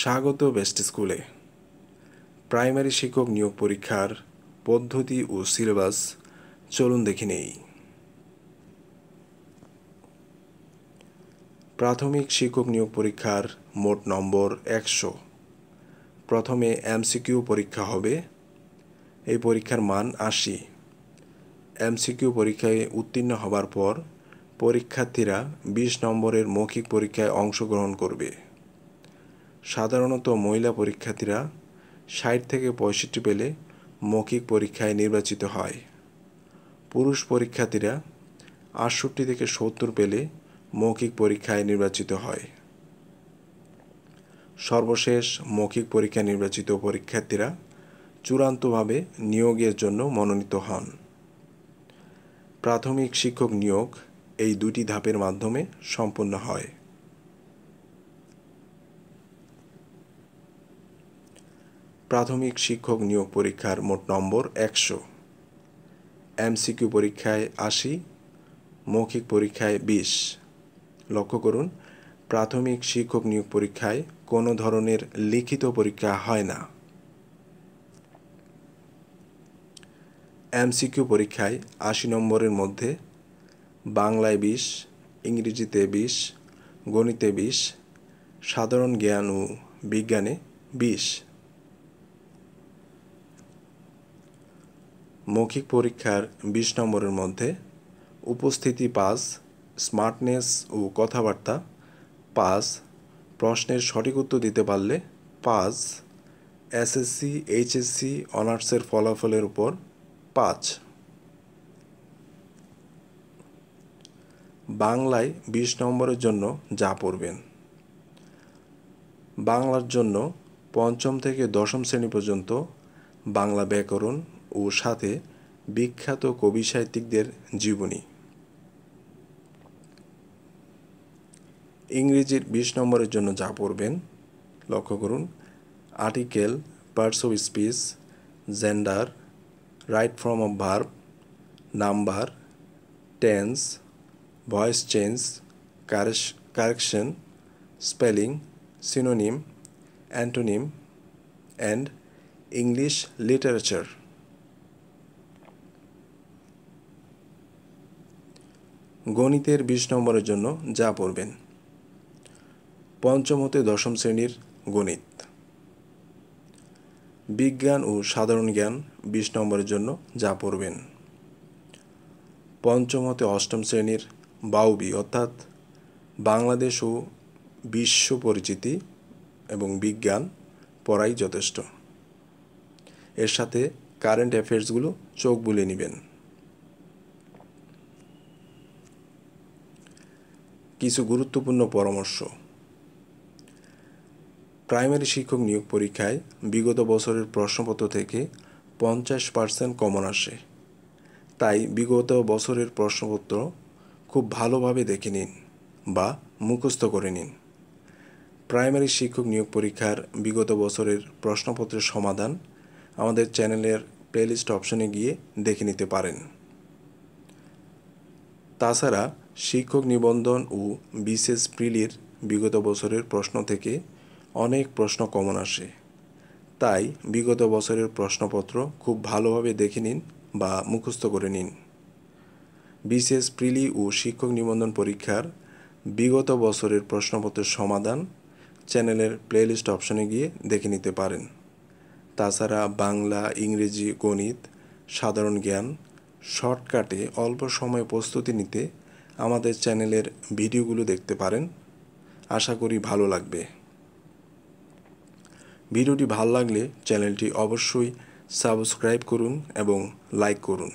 স্বাগত বেস্ট স্কুলে প্রাইমারি শিক্ষক নিয়োগ পরীক্ষার পদ্ধতি ও সিলেবাস চলুন দেখে নেই প্রাথমিক শিক্ষক নিয়োগ পরীক্ষার মোট নম্বর একশো প্রথমে এমসিকিউ পরীক্ষা হবে এই পরীক্ষার মান আশি এমসিকিউ পরীক্ষায় উত্তীর্ণ হবার পর পরীক্ষার্থীরা বিশ নম্বরের মৌখিক পরীক্ষায় অংশগ্রহণ করবে সাধারণত মহিলা পরীক্ষার্থীরা ষাট থেকে পঁয়ষট্টি পেলে মৌখিক পরীক্ষায় নির্বাচিত হয় পুরুষ পরীক্ষার্থীরা আটষট্টি থেকে সত্তর পেলে মৌখিক পরীক্ষায় নির্বাচিত হয় সর্বশেষ মৌখিক পরীক্ষা নির্বাচিত পরীক্ষার্থীরা চূড়ান্তভাবে নিয়োগের জন্য মনোনীত হন প্রাথমিক শিক্ষক নিয়োগ এই দুটি ধাপের মাধ্যমে সম্পন্ন হয় প্রাথমিক শিক্ষক নিয়োগ পরীক্ষার মোট নম্বর একশো এমসিকিউ পরীক্ষায় আশি মৌখিক পরীক্ষায় বিশ লক্ষ্য করুন প্রাথমিক শিক্ষক নিয়োগ পরীক্ষায় কোনো ধরনের লিখিত পরীক্ষা হয় না এমসিকিউ পরীক্ষায় আশি নম্বরের মধ্যে বাংলায় বিশ ইংরেজিতে বিশ গণিতে বিশ সাধারণ জ্ঞান ও বিজ্ঞানে বিশ মৌখিক পরীক্ষার বিশ নম্বরের মধ্যে উপস্থিতি পাস স্মার্টনেস ও কথাবার্তা পাস প্রশ্নের সঠিক উত্তর দিতে পারলে পাস এসএসসি এইচএসসি অনার্সের ফলাফলের উপর পাঁচ বাংলায় বিশ নম্বরের জন্য যা পড়বেন বাংলার জন্য পঞ্চম থেকে দশম শ্রেণী পর্যন্ত বাংলা ব্যাকরণ ও সাথে বিখ্যাত কবি সাহিত্যিকদের জীবনী ইংরেজির বিশ নম্বরের জন্য যা পড়বেন লক্ষ্য করুন article parts of speech gender right form of verb number tense voice change correction spelling synonym antonym and English literature গণিতের বিশ নম্বরের জন্য যা পড়বেন পঞ্চম হতে দশম শ্রেণীর গণিত বিজ্ঞান ও সাধারণ জ্ঞান বিশ নম্বরের জন্য যা পড়বেন পঞ্চম হতে অষ্টম শ্রেণীর বাউবি অর্থাৎ বাংলাদেশ ও বিশ্ব পরিচিতি এবং বিজ্ঞান পড়াই যথেষ্ট এর সাথে কারেন্ট অ্যাফেয়ার্সগুলো চোখ বুলিয়ে নেবেন কিছু গুরুত্বপূর্ণ পরামর্শ প্রাইমারি শিক্ষক নিয়োগ পরীক্ষায় বিগত বছরের প্রশ্নপত্র থেকে পঞ্চাশ পার্সেন্ট কমন আসে তাই বিগত বছরের প্রশ্নপত্র খুব ভালোভাবে দেখে নিন বা মুখস্থ করে নিন প্রাইমারি শিক্ষক নিয়োগ পরীক্ষার বিগত বছরের প্রশ্নপত্রের সমাধান আমাদের চ্যানেলের প্লেলিস্ট অপশনে গিয়ে দেখে নিতে পারেন তাছাড়া শিক্ষক নিবন্ধন ও বিশেষ প্রিলির বিগত বছরের প্রশ্ন থেকে অনেক প্রশ্ন কমন আসে তাই বিগত বছরের প্রশ্নপত্র খুব ভালোভাবে দেখে নিন বা মুখস্থ করে নিন বিশেষ প্রিলি ও শিক্ষক নিবন্ধন পরীক্ষার বিগত বছরের প্রশ্নপত্রের সমাধান চ্যানেলের প্লেলিস্ট অপশনে গিয়ে দেখে নিতে পারেন তাছাড়া বাংলা ইংরেজি গণিত সাধারণ জ্ঞান শর্টকাটে অল্প সময় প্রস্তুতি নিতে আমাদের চ্যানেলের ভিডিওগুলো দেখতে পারেন আশা করি ভালো লাগবে ভিডিওটি ভাল লাগলে চ্যানেলটি অবশ্যই সাবস্ক্রাইব করুন এবং লাইক করুন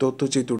তথ্যচিত্র